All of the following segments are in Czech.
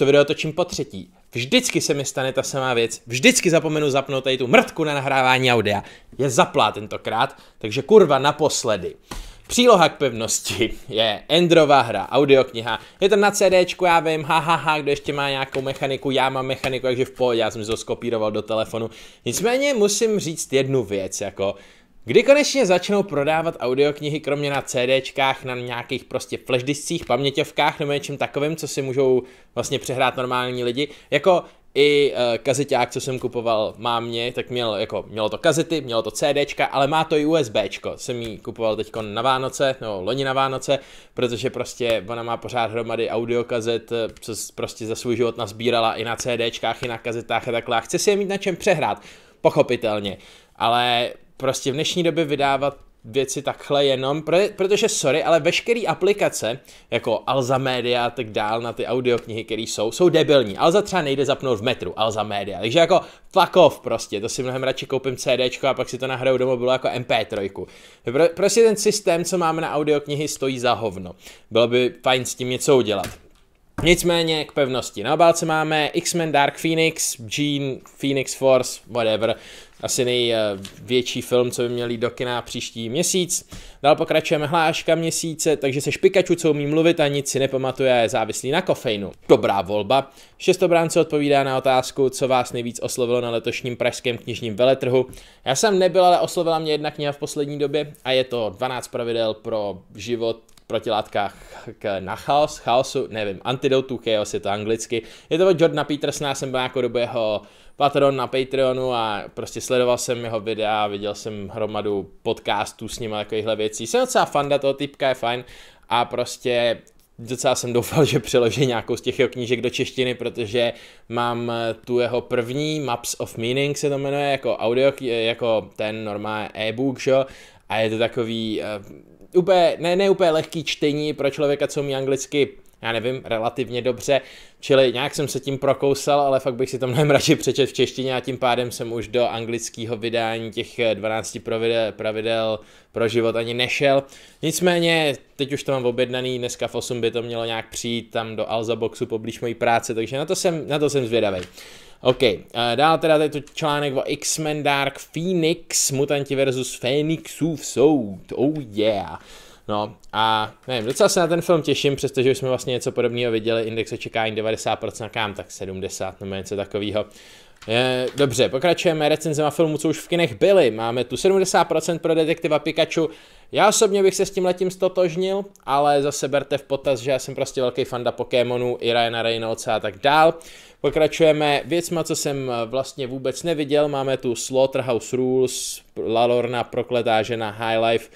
to video točím po třetí. Vždycky se mi stane ta samá věc, vždycky zapomenu zapnout tady tu mrtku na nahrávání audia. Je zaplá tentokrát, takže kurva naposledy. Příloha k pevnosti je Endrova hra, audiokniha. Je tam na CD, já vím, hahaha, ha, ha, kdo ještě má nějakou mechaniku, já mám mechaniku, takže v pohodě, já jsem to skopíroval do telefonu. Nicméně musím říct jednu věc, jako Kdy konečně začnou prodávat audioknihy kromě na CDčkách, na nějakých prostě flashdiscích, paměťovkách nebo něčem takovým, co si můžou vlastně přehrát normální lidi, jako i e, eh, kazeták, co jsem kupoval mámě, tak měl, jako, mělo to kazety, mělo to CDčka, ale má to i USBčko. Jsem ji kupoval teď na Vánoce, no loni na Vánoce, protože prostě ona má pořád hromady audiokazet, eh, co prostě za svůj život nazbírala i na CDčkách, i na kazetách a takhle. A chce si je mít na čem přehrát, pochopitelně. Ale prostě v dnešní době vydávat věci takhle jenom, protože sorry, ale veškeré aplikace, jako Alza Media a tak dál na ty audioknihy, které jsou, jsou debilní. Alza třeba nejde zapnout v metru, Alza Media, takže jako fuck off prostě, to si mnohem radši koupím CDčko a pak si to nahraju doma, bylo jako MP3. Pro, prostě ten systém, co máme na audioknihy, stojí za hovno. Bylo by fajn s tím něco udělat. Nicméně k pevnosti. Na obálce máme X-Men Dark Phoenix, Jean, Phoenix Force, whatever asi největší film, co by měl jít do kina příští měsíc. Dál pokračujeme hláška měsíce, takže se špikaču, co umí mluvit a nic si nepamatuje, je závislý na kofeinu. Dobrá volba. Šestobránce odpovídá na otázku, co vás nejvíc oslovilo na letošním pražském knižním veletrhu. Já jsem nebyl, ale oslovila mě jedna kniha v poslední době a je to 12 pravidel pro život protilátkách k, na chaos, chaosu, nevím, antidotu, chaos je to anglicky. Je to od Jordana Petersona, jsem byl jako dobu jeho patron na Patreonu a prostě sledoval jsem jeho videa, viděl jsem hromadu podcastů s ním a takovýchhle věcí. Jsem docela fanda toho typka, je fajn a prostě docela jsem doufal, že přeloží nějakou z těch jeho knížek do češtiny, protože mám tu jeho první Maps of Meaning se to jmenuje, jako audio, jako ten normální e-book, že? a je to takový eh, úplně, ne, ne úplně lehký čtení pro člověka, co umí anglicky já nevím, relativně dobře, čili nějak jsem se tím prokousal, ale fakt bych si to mnohem radši přečet v češtině a tím pádem jsem už do anglického vydání těch 12 eh, pravidel, pravidel pro život ani nešel. Nicméně, teď už to mám objednaný, dneska v 8 by to mělo nějak přijít tam do Alza Boxu poblíž mojí práce, takže na to jsem, na to jsem zvědavý. OK, dál teda tady to článek o X-Men Dark Phoenix, mutanti versus Phoenixův soud, oh yeah. No a nevím, docela se na ten film těším, přestože už jsme vlastně něco podobného viděli, index očekávání 90%, kam tak 70 nebo něco takového. dobře, pokračujeme recenzema filmu, co už v kinech byly. Máme tu 70% pro detektiva Pikachu já osobně bych se s tím letím stotožnil, ale zase berte v potaz, že já jsem prostě velký fanda Pokémonů, i Ryana Reynoldsa a tak dál. Pokračujeme věcma, co jsem eh, vlastně vůbec neviděl. Máme tu Slaughterhouse Rules, Lalorna, Prokletá žena, High Life.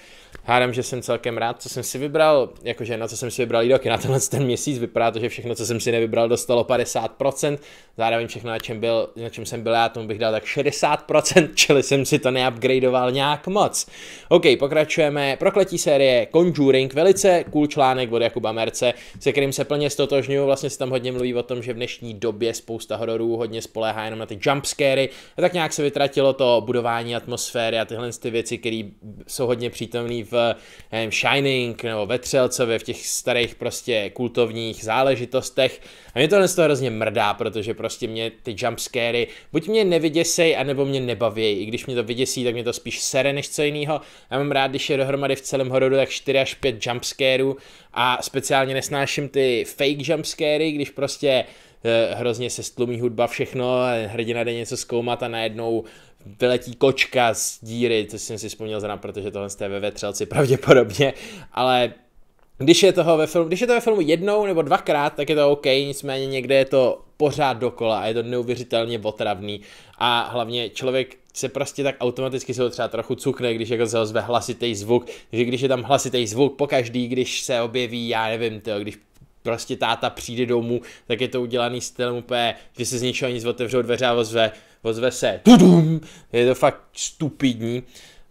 Hádám, že jsem celkem rád, co jsem si vybral, jakože na co jsem si vybral jídoky na tenhle ten měsíc, vypadá to, že všechno, co jsem si nevybral, dostalo 50%, zároveň všechno, na čem, byl, na čem jsem byl já, tomu bych dal tak 60%, čili jsem si to neupgradeoval nějak moc. OK, pokračujeme prokletí série Conjuring, velice cool článek od Jakuba Merce, se kterým se plně stotožňuju, vlastně se tam hodně mluví o tom, že v dnešní době spousta hororů hodně spoléhá jenom na ty jumpscary a tak nějak se vytratilo to budování atmosféry a tyhle ty věci, které jsou hodně přítomné v nevím, Shining nebo ve Třelcově, v těch starých prostě kultovních záležitostech. A mě tohle z toho hrozně mrdá, protože prostě mě ty jumpscary buď mě nevyděsej, anebo mě nebaví. I když mě to vyděsí, tak mě to spíš sere než co jiného. Já mám rád, když je dohromady dohromady v celém hororu tak 4 až 5 jumpscareů a speciálně nesnáším ty fake jumpscary, když prostě eh, hrozně se stlumí hudba, všechno, hrdina jde něco zkoumat a najednou vyletí kočka z díry, což jsem si vzpomněl zrovna, protože tohle jste ve vetřelci pravděpodobně, ale když je, toho ve filmu, když je to ve filmu jednou nebo dvakrát, tak je to OK, nicméně někde je to pořád dokola a je to neuvěřitelně otravný a hlavně člověk se prostě tak automaticky se ho třeba trochu cukne, když jako se ozve hlasitý zvuk, že když je tam hlasitý zvuk pokaždý, když se objeví, já nevím, to, když prostě táta přijde domů, tak je to udělaný stylem úplně, že se z ničeho nic otevřou dveře a ozve, ozve se. Tudum! Je to fakt stupidní.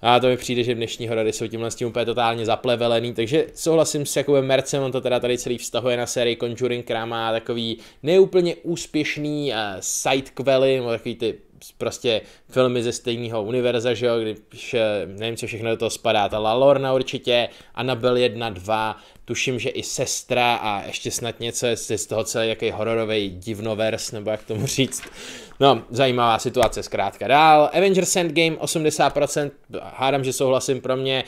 A to mi přijde, že dnešní horady jsou tímhle s tím úplně totálně zaplevelený, takže souhlasím s Jakubem Mercem, on to teda tady celý vztahuje na sérii Conjuring, která má takový neúplně úspěšný uh, sidequely, takový ty prostě filmy ze stejného univerza, že jo, když nevím, co všechno do toho spadá, ta Lalorna určitě, Annabelle 1, 2, tuším, že i Sestra a ještě snad něco je z toho celý jaký hororový divnovers, nebo jak tomu říct. No, zajímavá situace zkrátka dál. Avengers Endgame 80%, hádám, že souhlasím pro mě,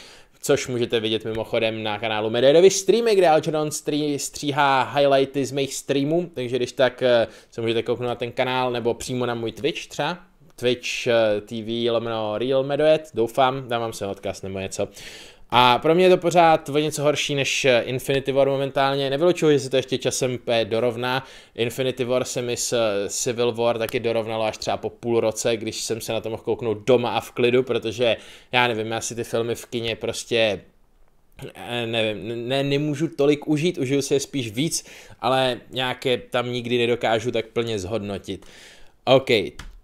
což můžete vidět mimochodem na kanálu Mededovi streamy, kde Algernon stří, stříhá highlighty z mých streamů, takže když tak eh, se můžete kouknout na ten kanál nebo přímo na můj Twitch třeba, Twitch eh, TV lomeno Real Medoet, doufám, dám vám se odkaz nebo něco. A pro mě je to pořád o něco horší než eh, Infinity War momentálně. Nevylučuju, že se to ještě časem P dorovná. Infinity War se mi s eh, Civil War taky dorovnalo až třeba po půl roce, když jsem se na to mohl kouknout doma a v klidu, protože já nevím, já si ty filmy v kině prostě eh, nevím, ne, nemůžu tolik užít, užiju si je spíš víc, ale nějaké tam nikdy nedokážu tak plně zhodnotit. OK,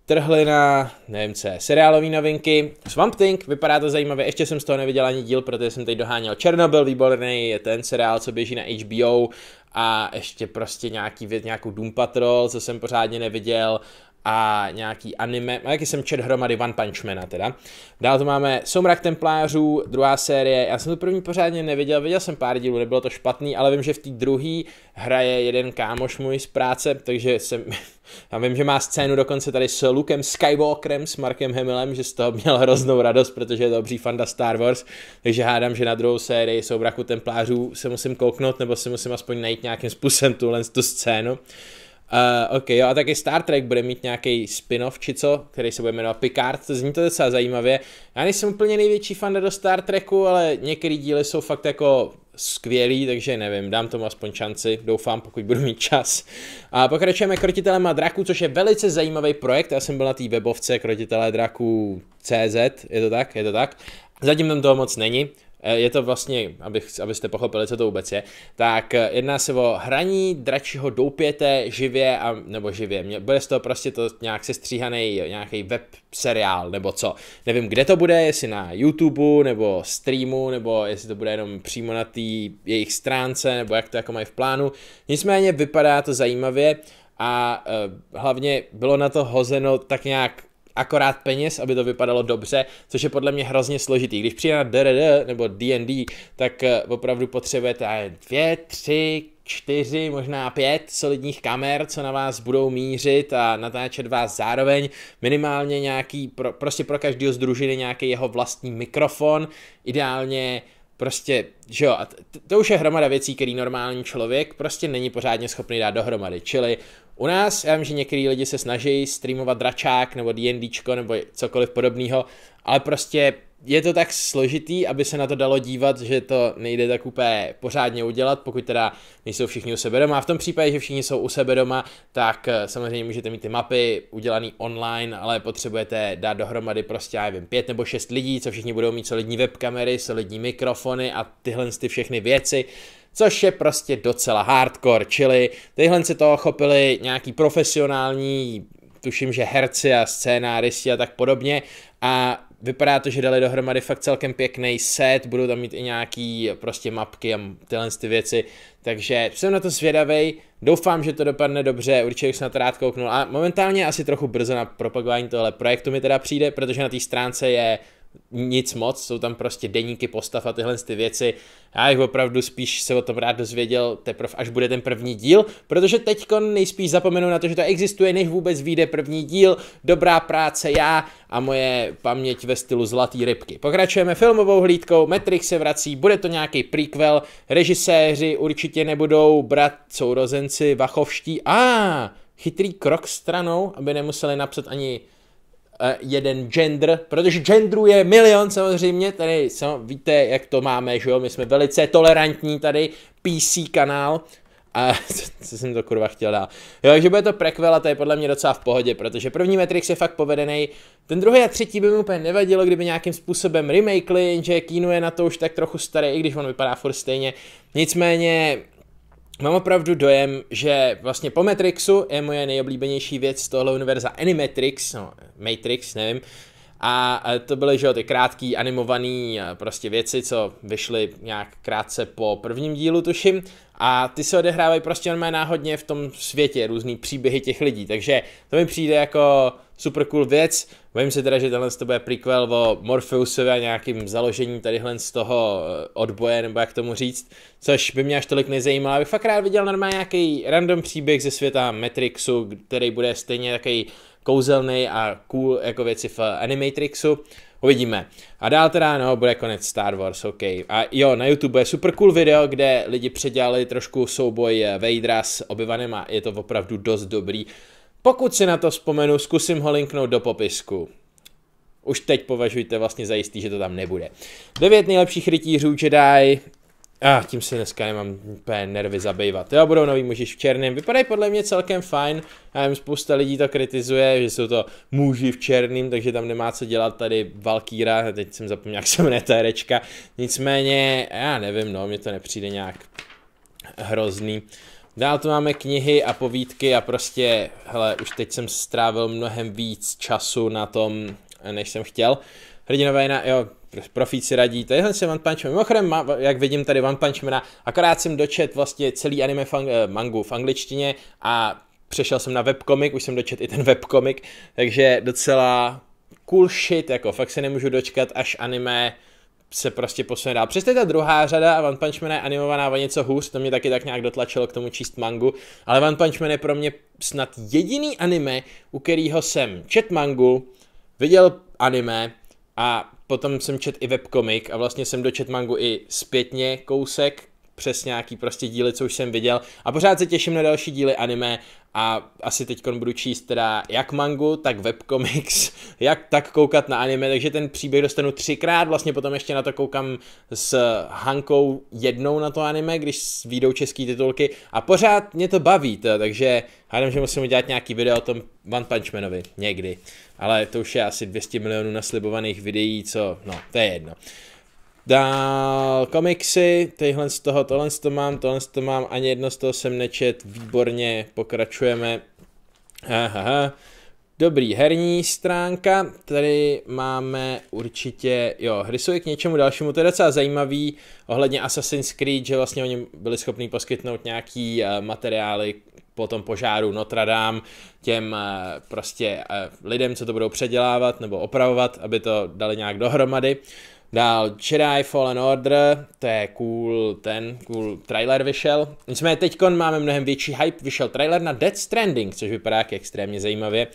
trhlina, nevím co seriálové novinky, Swamp Thing, vypadá to zajímavě, ještě jsem z toho neviděl ani díl, protože jsem teď doháněl Černobyl, výborný, je ten seriál, co běží na HBO a ještě prostě nějaký věc, nějakou Doom Patrol, co jsem pořádně neviděl a nějaký anime, a jaký jsem čet hromady One Punch Mana teda. Dál to máme Soumrak Templářů, druhá série, já jsem to první pořádně neviděl, viděl jsem pár dílů, nebylo to špatný, ale vím, že v té druhé hraje jeden kámoš můj z práce, takže jsem, já vím, že má scénu dokonce tady s Lukem Skywalkerem, s Markem Hemilem, že z toho měl hroznou radost, protože je to obří fanda Star Wars, takže hádám, že na druhou sérii Soumraku Templářů se musím kouknout, nebo si musím aspoň najít nějakým způsobem tuhle tu scénu. Uh, ok, jo, a taky Star Trek bude mít nějaký spin-off či co, který se bude jmenovat Picard, to zní to docela zajímavě. Já nejsem úplně největší fan do Star Treku, ale některé díly jsou fakt jako skvělý, takže nevím, dám tomu aspoň šanci, doufám, pokud budu mít čas. A pokračujeme Krotitelem a draků, což je velice zajímavý projekt, já jsem byl na té webovce krotitelé draků CZ, je to tak, je to tak. Zatím tam toho moc není, Eh, je to vlastně, abych, abyste pochopili, co to vůbec je, tak eh, jedná se o hraní dračího doupěte živě, a, nebo živě, mě, bude z toho prostě to nějak sestříhaný eh, nějaký web seriál, nebo co. Nevím, kde to bude, jestli na YouTube, nebo streamu, nebo jestli to bude jenom přímo na té jejich stránce, nebo jak to jako mají v plánu. Nicméně vypadá to zajímavě a uh, hlavně bylo na to hozeno tak nějak akorát peněz, aby to vypadalo dobře, což je podle mě hrozně složitý. Když přijde na DRD nebo D&D, tak eh, opravdu potřebujete dvě, tři, čtyři, možná pět solidních kamer, co na vás budou mířit a natáčet vás zároveň. Minimálně nějaký, pro, prostě pro každého z družiny nějaký jeho vlastní mikrofon, ideálně Prostě, že jo, a to už je hromada věcí, který normální člověk prostě není pořádně schopný dát dohromady. Čili u nás, já vím, že některý lidi se snaží streamovat dračák nebo D&Dčko nebo cokoliv podobného, ale prostě je to tak složitý, aby se na to dalo dívat, že to nejde tak úplně pořádně udělat, pokud teda nejsou všichni u sebe doma. A v tom případě, že všichni jsou u sebe doma, tak eh, samozřejmě můžete mít ty mapy udělané online, ale potřebujete dát dohromady prostě, já nevím, pět nebo šest lidí, co všichni budou mít solidní webkamery, solidní mikrofony a tyhle ty všechny věci což je prostě docela hardcore, čili tyhle se toho chopili nějaký profesionální, tuším, že herci a scénáristi a tak podobně a Vypadá to, že dali dohromady fakt celkem pěkný set, budou tam mít i nějaký prostě mapky a tyhle ty věci, takže jsem na to zvědavej, doufám, že to dopadne dobře, určitě bych se na to rád kouknul a momentálně asi trochu brzo na propagování tohle projektu mi teda přijde, protože na té stránce je nic moc, jsou tam prostě deníky postav a tyhle ty věci. Já jich opravdu spíš se o tom rád dozvěděl teprve, až bude ten první díl, protože teď nejspíš zapomenu na to, že to existuje, než vůbec vyjde první díl. Dobrá práce já a moje paměť ve stylu zlatý rybky. Pokračujeme filmovou hlídkou, Matrix se vrací, bude to nějaký prequel, režiséři určitě nebudou brat sourozenci Vachovští. A ah, chytrý krok stranou, aby nemuseli napsat ani Eh, jeden gender, protože genderů je milion samozřejmě, tady sam, víte, jak to máme, že jo, my jsme velice tolerantní tady, PC kanál, a co jsem to kurva chtěl dát. Jo, takže bude to prequel a to je podle mě docela v pohodě, protože první Matrix je fakt povedený. Ten druhý a třetí by mi úplně nevadilo, kdyby nějakým způsobem remakely, jenže Keanu je na to už tak trochu starý, i když on vypadá furt stejně. Nicméně mám opravdu dojem, že vlastně po Matrixu je moje nejoblíbenější věc z tohle univerza Animatrix, no Matrix, nevím, a to byly, že jo, ty krátký animovaný eh, prostě věci, co vyšly nějak krátce po prvním dílu, tuším. A ty se odehrávají prostě normálně náhodně v tom světě, různý příběhy těch lidí. Takže to mi přijde jako super cool věc. Vím se teda, že tenhle to bude prequel o Morpheusovi a nějakým založením tadyhle z toho eh, odboje, nebo jak tomu říct, což by mě až tolik nezajímalo. Abych fakt rád viděl normálně nějaký random příběh ze světa Matrixu, který bude stejně takový kouzelný a cool jako věci v Animatrixu. Uvidíme. A dál teda, no, bude konec Star Wars, OK. A jo, na YouTube je super cool video, kde lidi předělali trošku souboj Vadera s obyvanem a je to opravdu dost dobrý. Pokud si na to vzpomenu, zkusím ho linknout do popisku. Už teď považujte vlastně za jistý, že to tam nebude. Devět nejlepších rytířů Jedi. A ah, tím si dneska nemám úplně nervy zabývat. Jo, budou nový muži v černém. Vypadají podle mě celkem fajn. Já vím, spousta lidí to kritizuje, že jsou to muži v černém, takže tam nemá co dělat tady Valkýra. Teď jsem zapomněl, jak se jmenuje ta herečka. Nicméně, já nevím, no, mně to nepřijde nějak hrozný. Dál tu máme knihy a povídky a prostě, hele, už teď jsem strávil mnohem víc času na tom, než jsem chtěl. Hrdinové na, jo, profíci radí, tohle se One Punch Man. Mimochodem, jak vidím tady One Punch Mana, akorát jsem dočet vlastně celý anime fang, eh, mangu v angličtině a přešel jsem na webkomik, už jsem dočet i ten webkomik, takže docela cool shit, jako fakt se nemůžu dočkat, až anime se prostě posune dál. Přesně ta druhá řada One Punch Man je animovaná o něco hůř, to mě taky tak nějak dotlačilo k tomu číst mangu, ale One Punch Man je pro mě snad jediný anime, u kterého jsem čet mangu, viděl anime a potom jsem čet i webkomik a vlastně jsem dočet mangu i zpětně kousek, přes nějaký prostě díly, co už jsem viděl a pořád se těším na další díly anime a asi teď budu číst teda jak mangu, tak webcomics, jak tak koukat na anime, takže ten příběh dostanu třikrát, vlastně potom ještě na to koukám s Hankou jednou na to anime, když výjdou český titulky a pořád mě to baví, to, takže hádám, že musím udělat nějaký video o tom One Punch Manovi někdy, ale to už je asi 200 milionů naslibovaných videí, co, no, to je jedno. Dál komiksy, tyhle z toho, tohle z toho mám, tohle z toho mám, ani jedno z toho jsem nečet, výborně, pokračujeme. Aha. Dobrý, herní stránka, tady máme určitě, jo, hry jsou i k něčemu dalšímu, to je docela zajímavý ohledně Assassin's Creed, že vlastně oni byli schopni poskytnout nějaký uh, materiály po tom požáru Notre Dame těm uh, prostě uh, lidem, co to budou předělávat nebo opravovat, aby to dali nějak dohromady. Uh, Dál Jedi Fallen Order, to je cool, ten cool trailer vyšel. Nicméně teď máme mnohem větší hype, vyšel trailer na Dead Stranding, což vypadá jak extrémně zajímavě.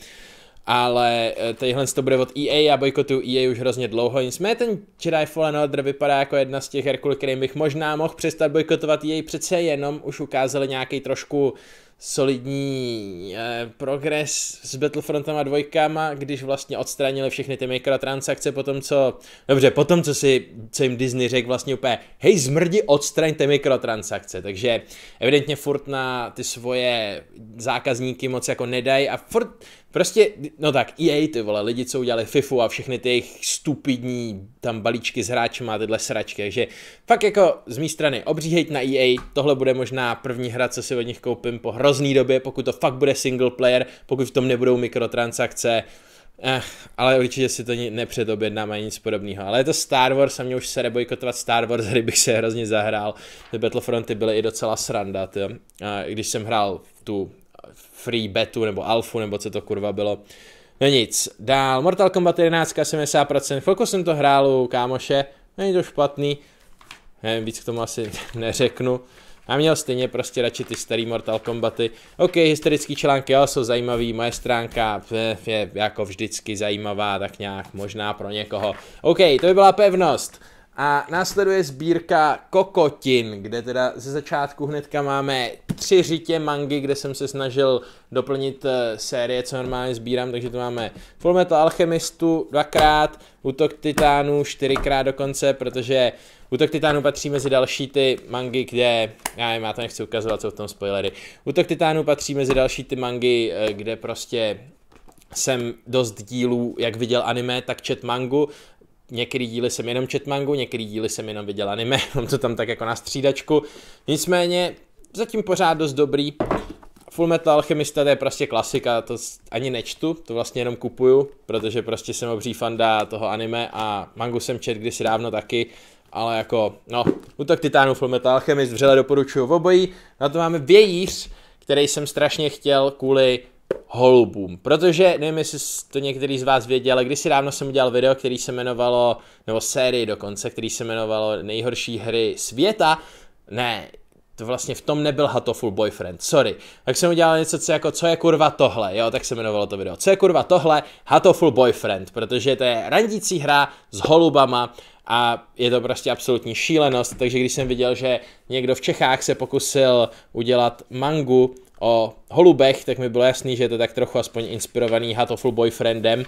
Ale eh, tadyhle to bude od EA a bojkotu EA už hrozně dlouho. Nicméně ten Jedi Fallen Order vypadá jako jedna z těch her, kterým bych možná mohl přestat bojkotovat EA, přece jenom už ukázali nějaký trošku uh, solidní eh, progres s Battlefrontama dvojkama, když vlastně odstranili všechny ty mikrotransakce po tom, co, dobře, po tom, co, si, co jim Disney řekl vlastně úplně, hej zmrdi, odstraňte mikrotransakce, takže evidentně furt na ty svoje zákazníky moc jako nedají a furt Prostě, no tak EA ty vole, lidi, co udělali FIFU a všechny ty jejich stupidní tam balíčky s hráčima a tyhle sračky, takže fakt jako z mé strany obří hejt na EA, tohle bude možná první hra, co si od nich koupím po hro hrozný době, pokud to fakt bude single player, pokud v tom nebudou mikrotransakce, Eh, ale určitě si to nepředobjednám ani nic podobného. Ale je to Star Wars a mě už se rebojkotovat Star Wars, hry bych se hrozně zahrál. Ty Battlefronty byly i docela sranda, tyjo. když jsem hrál tu free betu nebo alfu, nebo co to kurva bylo. No nic, dál Mortal Kombat 11, 70%, chvilku jsem to hrál u kámoše, není to špatný, nevím, víc k tomu asi neřeknu. A měl stejně prostě radši ty starý Mortal Kombaty. OK, historický články, jo, jsou zajímavý, moje stránka je jako vždycky zajímavá, tak nějak možná pro někoho. OK, to by byla pevnost. A následuje sbírka kokotin, kde teda ze začátku hnedka máme tři řitě mangy, kde jsem se snažil doplnit eh, série, co normálně sbírám, takže tu máme Fullmetal Alchemistu dvakrát, Útok Titánů čtyřikrát dokonce, protože Útok Titánů patří mezi další ty mangy, kde, já nevím, já to nechci ukazovat, co v tom spoilery. Útok Titánů patří mezi další ty mangy, eh, kde prostě jsem dost dílů, jak viděl anime, tak čet mangu Některý díly jsem jenom čet mangu, některý díly jsem jenom viděl anime, mám to tam tak jako na střídačku. Nicméně, zatím pořád dost dobrý. Full Metal Alchemista to je prostě klasika, to ani nečtu, to vlastně jenom kupuju, protože prostě jsem obří fanda toho anime a mangu jsem čet kdysi dávno taky, ale jako, no, Útok Titánů Full Metal Alchemist vřele doporučuju v obojí. Na to máme vějíř, který jsem strašně chtěl kvůli holubům. Protože, nevím, jestli to některý z vás věděl, ale si dávno jsem udělal video, který se jmenovalo, nebo sérii dokonce, který se jmenovalo Nejhorší hry světa. Ne, to vlastně v tom nebyl Hatoful Boyfriend, sorry. Tak jsem udělal něco, co jako, co je kurva tohle, jo, tak se jmenovalo to video. Co je kurva tohle, Hatoful Boyfriend, protože to je randící hra s holubama a je to prostě absolutní šílenost, takže když jsem viděl, že někdo v Čechách se pokusil udělat mangu o holubech, tak mi bylo jasný, že je to tak trochu aspoň inspirovaný Hatoful Boyfriendem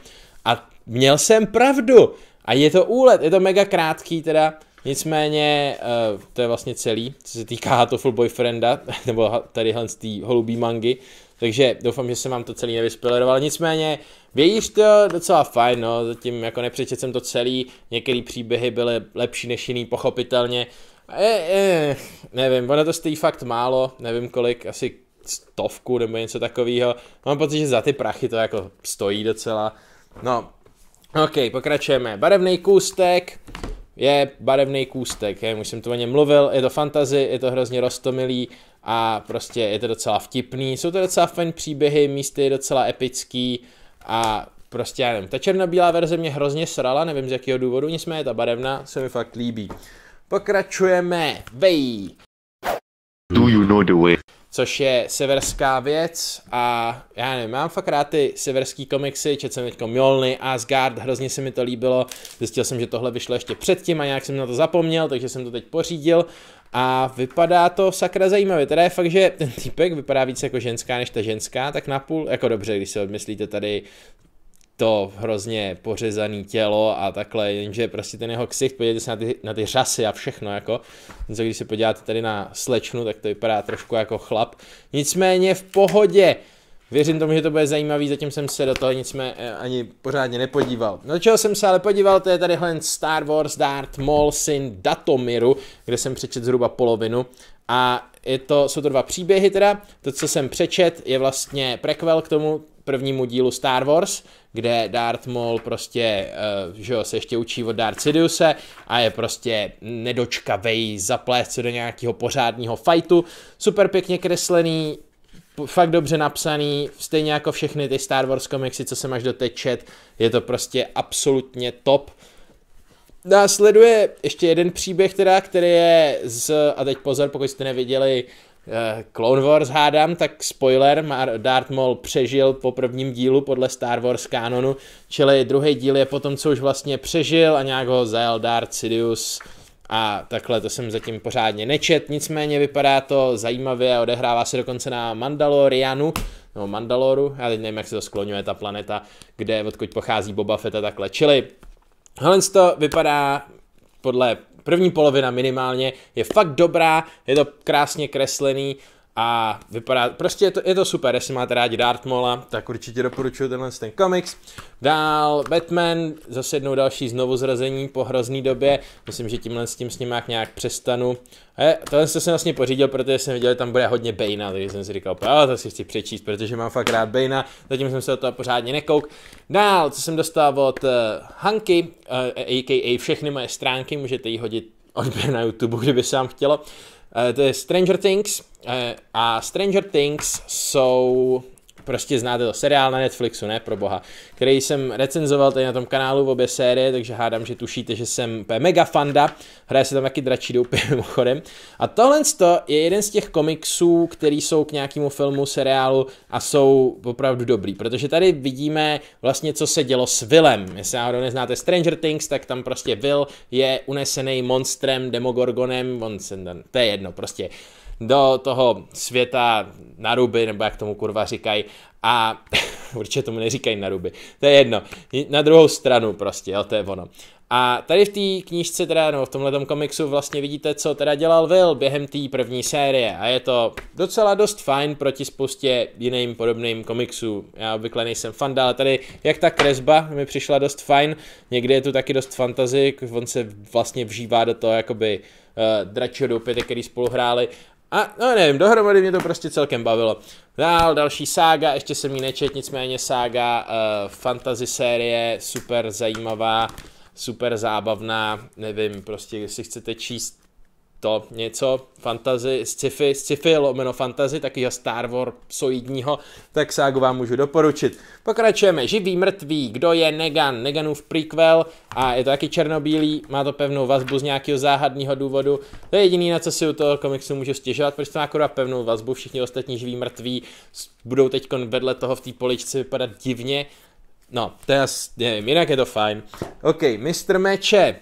a měl jsem pravdu a je to úlet, je to mega krátký teda, nicméně uh, to je vlastně celý, co se týká Hatoful Boyfrienda, nebo tady z té holubí mangy, takže doufám, že jsem vám to celý nevyspeleroval. Nicméně, vějíš to docela fajn, no, zatím jako nepřečet jsem to celý, některé příběhy byly lepší než jiný, pochopitelně. E, e, nevím, ono to stojí fakt málo, nevím kolik, asi stovku nebo něco takového. Mám pocit, že za ty prachy to jako stojí docela. No, OK, pokračujeme. Barevný kůstek je barevný kůstek, je, už jsem to o něm mluvil, je to fantazy, je to hrozně roztomilý a prostě je to docela vtipný, jsou to docela fajn příběhy, místy je docela epický a prostě já nevím, ta černobílá verze mě hrozně srala, nevím z jakého důvodu, nicméně ta barevná se mi fakt líbí. Pokračujeme, vej! Do you know the way? což je severská věc a já nevím, mám fakt rád ty severský komiksy, četl jsem teďko Mjolny, Asgard, hrozně se mi to líbilo, zjistil jsem, že tohle vyšlo ještě předtím a nějak jsem na to zapomněl, takže jsem to teď pořídil a vypadá to sakra zajímavě, teda je fakt, že ten týpek vypadá víc jako ženská než ta ženská, tak napůl, jako dobře, když se odmyslíte tady to hrozně pořezané tělo a takhle, jenže prostě ten jeho ksicht, podívejte se na ty, na ty řasy a všechno, jako, co když se podíváte tady na slečnu, tak to vypadá trošku jako chlap, nicméně v pohodě, Věřím tomu, že to bude zajímavý, zatím jsem se do toho nicmé eh, ani pořádně nepodíval. No, čeho jsem se ale podíval, to je tady hlen Star Wars Darth Maul syn Datomiru, kde jsem přečet zhruba polovinu. A je to, jsou to dva příběhy teda. To, co jsem přečet, je vlastně prequel k tomu prvnímu dílu Star Wars, kde Darth Maul prostě, uh, že jo, se ještě učí od Darth Sidiouse a je prostě nedočkavej zaplést se do nějakého pořádního fightu. Super pěkně kreslený, fakt dobře napsaný, stejně jako všechny ty Star Wars komiksy, co se máš do čet, je to prostě absolutně top. Následuje ještě jeden příběh teda, který je z, a teď pozor, pokud jste neviděli uh, Clone Wars hádám, tak spoiler, Darth Maul přežil po prvním dílu podle Star Wars kanonu, čili druhý díl je potom, co už vlastně přežil a nějak ho zajel Darth Sidious, a takhle to jsem zatím pořádně nečet, nicméně vypadá to zajímavě, odehrává se dokonce na Mandalorianu, nebo Mandaloru, já teď nevím, jak se to skloňuje ta planeta, kde odkud pochází Boba Fett a takhle, čili Hele, to vypadá podle první polovina minimálně, je fakt dobrá, je to krásně kreslený, a vypadá, prostě je to, je to super, jestli máte rádi Darth Maula, tak určitě doporučuji tenhle ten komiks. Dál Batman, zase jednou další znovu zrazení po hrozný době, myslím, že tímhle s tím snímák nějak přestanu. je, tohle jsem se vlastně pořídil, protože jsem viděl, že tam bude hodně Bejna, takže jsem si říkal, jo, to si chci přečíst, protože mám fakt rád Bejna, zatím jsem se o to pořádně nekouk. Dál, co jsem dostal od uh, Hanky, uh, eh, a.k.a. všechny moje stránky, můžete jí hodit odběr na YouTube, kdyby se vám chtělo. Uh, the Stranger Things. Uh, uh Stranger Things So. Prostě znáte to, seriál na Netflixu, ne pro boha, který jsem recenzoval tady na tom kanálu v obě série, takže hádám, že tušíte, že jsem mega fanda. Hraje se tam taky dračí doupě mimochodem. A tohle je jeden z těch komiksů, který jsou k nějakému filmu, seriálu a jsou opravdu dobrý, protože tady vidíme vlastně, co se dělo s Willem. Jestli náhodou neznáte Stranger Things, tak tam prostě Will je unesený monstrem, demogorgonem, on se, to je jedno, prostě do toho světa naruby, nebo jak tomu kurva říkají, a určitě tomu neříkají naruby, to je jedno, na druhou stranu prostě, jo, to je ono. A tady v té knížce, teda, no, v tomhle komiksu vlastně vidíte, co teda dělal Will během té první série a je to docela dost fajn proti spoustě jiným podobným komiksům. Já obvykle nejsem fan, ale tady jak ta kresba mi přišla dost fajn, někdy je tu taky dost fantazik on se vlastně vžívá do toho jakoby uh, dračího Doupěte, který spolu hráli. A no nevím, dohromady mě to prostě celkem bavilo. Dál další sága, ještě jsem ji nečet, nicméně sága, uh, fantasy série, super zajímavá, super zábavná, nevím, prostě jestli chcete číst to něco fantasy, sci-fi, sci-fi lomeno fantasy, takového Star Wars soidního, tak ságu vám můžu doporučit. Pokračujeme, živý mrtvý, kdo je Negan, Neganův prequel a je to taky černobílý, má to pevnou vazbu z nějakého záhadného důvodu, to je jediný, na co si u toho komiksu můžu stěžovat, protože to má akorát pevnou vazbu, všichni ostatní živí mrtví budou teď vedle toho v té poličce vypadat divně, No, to je, nevím, jinak je to fajn. OK, Mr. Meče,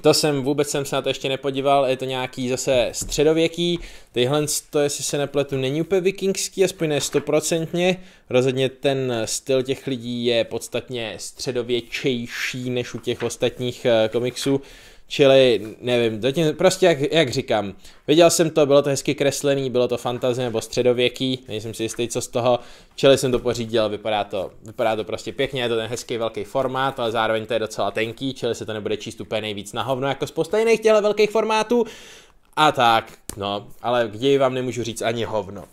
to jsem vůbec jsem se na to ještě nepodíval, je to nějaký zase středověký, tyhle to, jestli se nepletu, není úplně vikingský, aspoň ne stoprocentně, rozhodně ten styl těch lidí je podstatně středověčejší než u těch ostatních eh, komiksů, Čili nevím, zatím, prostě jak, jak říkám, viděl jsem to, bylo to hezky kreslený, bylo to fantazie nebo středověký, nejsem si jistý, co z toho, čili jsem to pořídil, vypadá to, vypadá to prostě pěkně, je to ten hezký velký formát, ale zároveň to je docela tenký, čili se to nebude číst úplně nejvíc na hovno, jako spousta jiných těchto velkých formátů, a tak, no, ale kde vám nemůžu říct ani hovno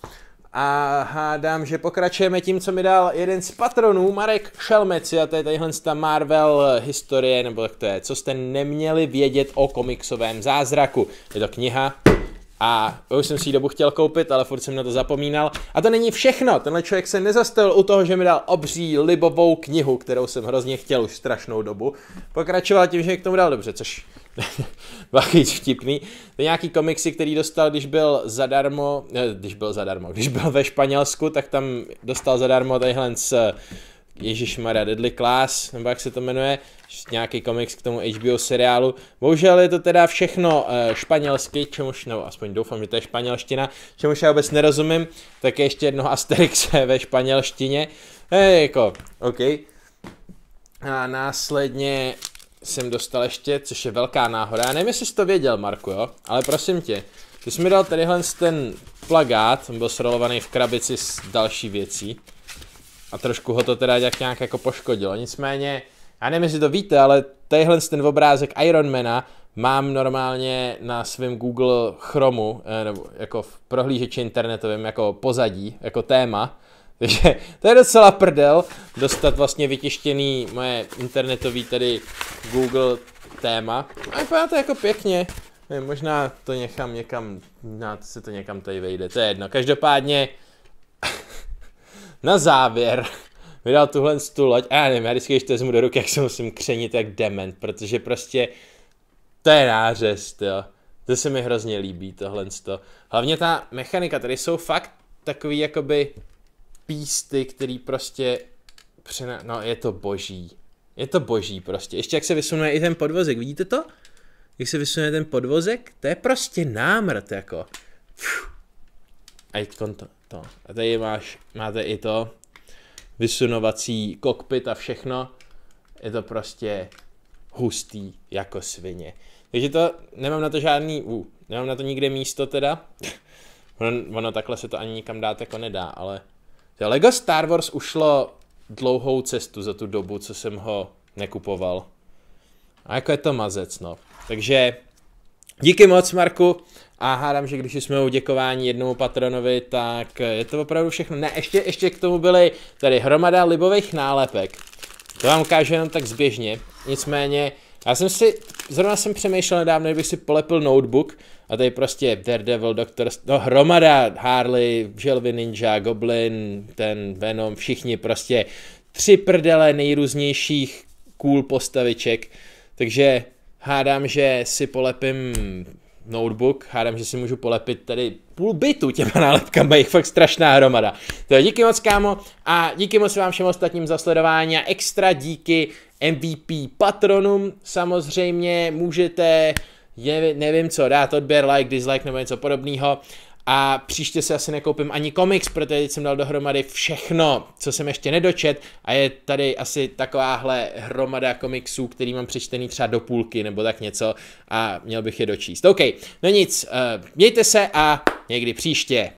a hádám, že pokračujeme tím, co mi dal jeden z patronů, Marek Šelmec, a to je tadyhle ta Marvel historie, nebo jak to je, co jste neměli vědět o komiksovém zázraku. Je to kniha, a už jsem si ji dobu chtěl koupit, ale furt jsem na to zapomínal. A to není všechno, tenhle člověk se nezastavil u toho, že mi dal obří libovou knihu, kterou jsem hrozně chtěl už strašnou dobu. Pokračoval tím, že k tomu dal dobře, což Bachyč vtipný. To nějaký komiksy, který dostal, když byl zadarmo, ne, eh, když byl zadarmo, když byl ve Španělsku, tak tam dostal zadarmo tadyhle s eh, Ježíš Mara Deadly Class, nebo jak se to jmenuje, nějaký komiks k tomu HBO seriálu. Bohužel je to teda všechno eh, španělsky, čemuž, nebo aspoň doufám, že to je španělština, čemuž já vůbec nerozumím, tak je ještě jedno Asterixe ve španělštině. Hej, jako, OK. A následně jsem dostal ještě, což je velká náhoda. Já nevím, jestli jsi to věděl, Marku, jo? Ale prosím tě, ty jsi mi dal tadyhle ten plagát, byl srolovaný v krabici s další věcí. A trošku ho to teda nějak, nějak jako poškodilo. Nicméně, já nevím, jestli to víte, ale tadyhle ten obrázek Ironmana mám normálně na svém Google Chromu, eh, nebo jako v prohlížeči internetovém jako pozadí, jako téma. Takže to je docela prdel, dostat vlastně vytištěný moje internetový tady Google téma. A vypadá to jako pěkně. Ne, možná to nechám někam, na se to někam tady vejde, to je jedno. Každopádně na závěr vydal tuhle tu loď a já nevím, já vždycky, když to vezmu do ruky, jak se musím křenit jak dement, protože prostě to je nářez, jo. To se mi hrozně líbí, tohle to. Hlavně ta mechanika, tady jsou fakt takový jakoby písty, který prostě přina... No je to boží. Je to boží prostě. Ještě jak se vysunuje i ten podvozek, vidíte to? Jak se vysunuje ten podvozek, to je prostě námrt jako. A to, to. A tady máš, máte i to, vysunovací kokpit a všechno. Je to prostě hustý jako svině. Takže to, nemám na to žádný, uh, nemám na to nikde místo teda. Ono, ono takhle se to ani nikam dát jako nedá, ale Lego Star Wars ušlo dlouhou cestu za tu dobu, co jsem ho nekupoval. A jako je to mazec, no. Takže díky moc, Marku. A hádám, že když jsme u děkování jednomu patronovi, tak je to opravdu všechno. Ne, ještě, ještě k tomu byly tady hromada libových nálepek. To vám ukážu jenom tak zběžně. Nicméně, já jsem si, zrovna jsem přemýšlel nedávno, kdybych si polepil notebook, a tady prostě Daredevil, Doktor, no hromada, Harley, Želvy Ninja, Goblin, ten Venom, všichni prostě tři prdele nejrůznějších cool postaviček, takže hádám, že si polepím notebook, hádám, že si můžu polepit tady půl bytu těma nálepkama, je fakt strašná hromada. To díky moc, kámo, a díky moc vám všem ostatním za sledování a extra díky MVP patronům. Samozřejmě můžete je, nevím co, dát odběr, like, dislike nebo něco podobného. A příště si asi nekoupím ani komiks, protože teď jsem dal dohromady všechno, co jsem ještě nedočet a je tady asi takováhle hromada komiksů, který mám přečtený třeba do půlky nebo tak něco a měl bych je dočíst. OK, no nic, eh, mějte se a někdy příště.